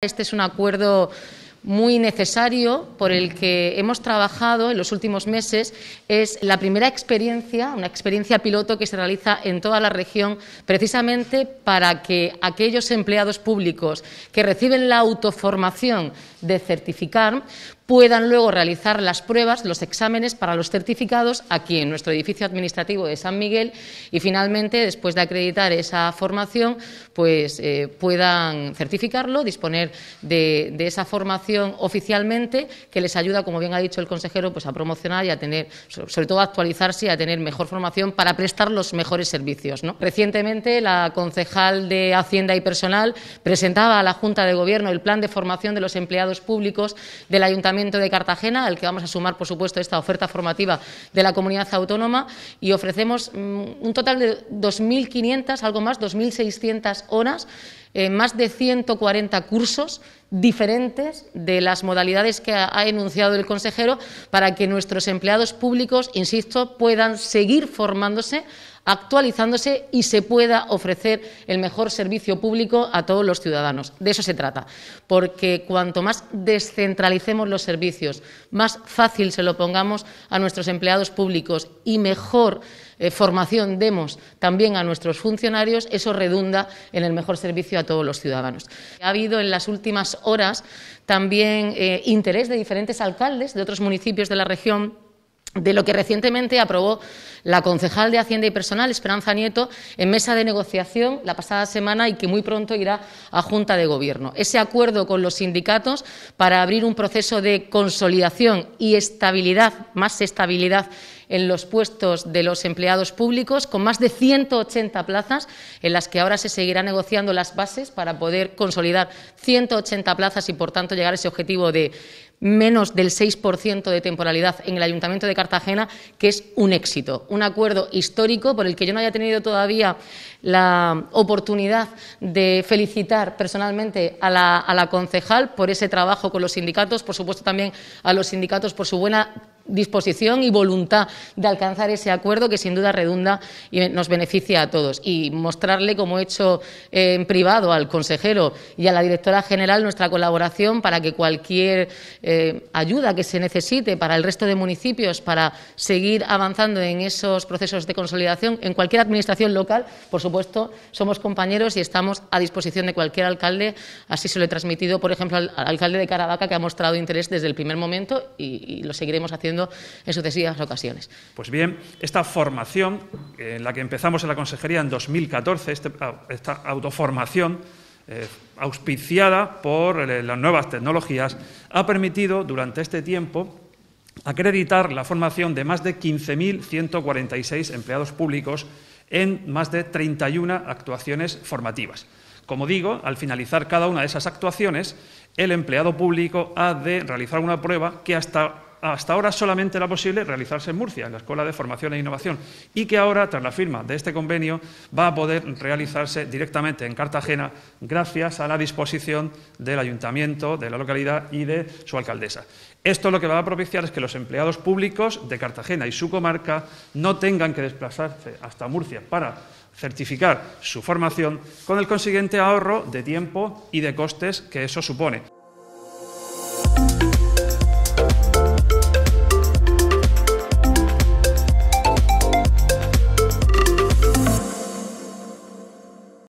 Este es un acuerdo muy necesario por el que hemos trabajado en los últimos meses es la primera experiencia, una experiencia piloto que se realiza en toda la región precisamente para que aquellos empleados públicos que reciben la autoformación de certificar puedan luego realizar las pruebas, los exámenes para los certificados aquí en nuestro edificio administrativo de San Miguel y finalmente, después de acreditar esa formación, pues eh, puedan certificarlo, disponer de, esa formación oficialmente que les ayuda, como bien ha dicho el consejero, pues a promocionar y a tener, sobre todo a actualizarse y a tener mejor formación para prestar los mejores servicios. Recientemente, la concejal de Hacienda y Personal presentaba a la Junta de Gobierno el plan de formación de los empleados públicos del Ayuntamiento de Cartagena, al que vamos a sumar, por supuesto, esta oferta formativa de la comunidad autónoma, y ofrecemos mm, un total de 2.500, algo más, 2.600 horas eh, más de 140 cursos diferentes de las modalidades que ha, ha enunciado el consejero para que nuestros empleados públicos, insisto, puedan seguir formándose actualizándose y se pueda ofrecer el mejor servicio público a todos los ciudadanos. De eso se trata, porque cuanto más descentralicemos los servicios, más fácil se lo pongamos a nuestros empleados públicos y mejor eh, formación demos también a nuestros funcionarios, eso redunda en el mejor servicio a todos los ciudadanos. Ha habido en las últimas horas también eh, interés de diferentes alcaldes de otros municipios de la región de lo que recientemente aprobó la concejal de Hacienda y Personal, Esperanza Nieto, en mesa de negociación la pasada semana y que muy pronto irá a Junta de Gobierno. Ese acuerdo con los sindicatos para abrir un proceso de consolidación y estabilidad, más estabilidad en los puestos de los empleados públicos, con más de 180 plazas en las que ahora se seguirá negociando las bases para poder consolidar 180 plazas y, por tanto, llegar a ese objetivo de menos del 6% de temporalidad en el Ayuntamiento de Cartagena, que es un éxito, un acuerdo histórico por el que yo no haya tenido todavía la oportunidad de felicitar personalmente a la, a la concejal por ese trabajo con los sindicatos, por supuesto también a los sindicatos por su buena disposición y voluntad de alcanzar ese acuerdo que sin duda redunda y nos beneficia a todos. Y mostrarle, como he hecho eh, en privado al consejero y a la directora general, nuestra colaboración para que cualquier eh, ayuda que se necesite para el resto de municipios para seguir avanzando en esos procesos de consolidación, en cualquier administración local, por supuesto, somos compañeros y estamos a disposición de cualquier alcalde. Así se lo he transmitido, por ejemplo, al, alcalde de Caravaca, que ha mostrado interés desde el primer momento y lo seguiremos haciendo en sucesivas ocasiones. Pues bien, esta formación en la que empezamos en la Consejería en 2014, este, ah, esta autoformación eh, auspiciada por eh, las nuevas tecnologías, ha permitido durante este tiempo acreditar la formación de más de 15.146 empleados públicos en más de 31 actuaciones formativas. Como digo, al finalizar cada una de esas actuaciones, el empleado público ha de realizar una prueba que hasta hasta ahora solamente era posible realizarse en Murcia, en la Escuela de Formación e Innovación, y que ahora, tras la firma de este convenio, va a poder realizarse directamente en Cartagena gracias a la disposición del ayuntamiento, de la localidad y de su alcaldesa. Esto lo que va a propiciar es que los empleados públicos de Cartagena y su comarca no tengan que desplazarse hasta Murcia para certificar su formación, con el consiguiente ahorro de tiempo y de costes que eso supone.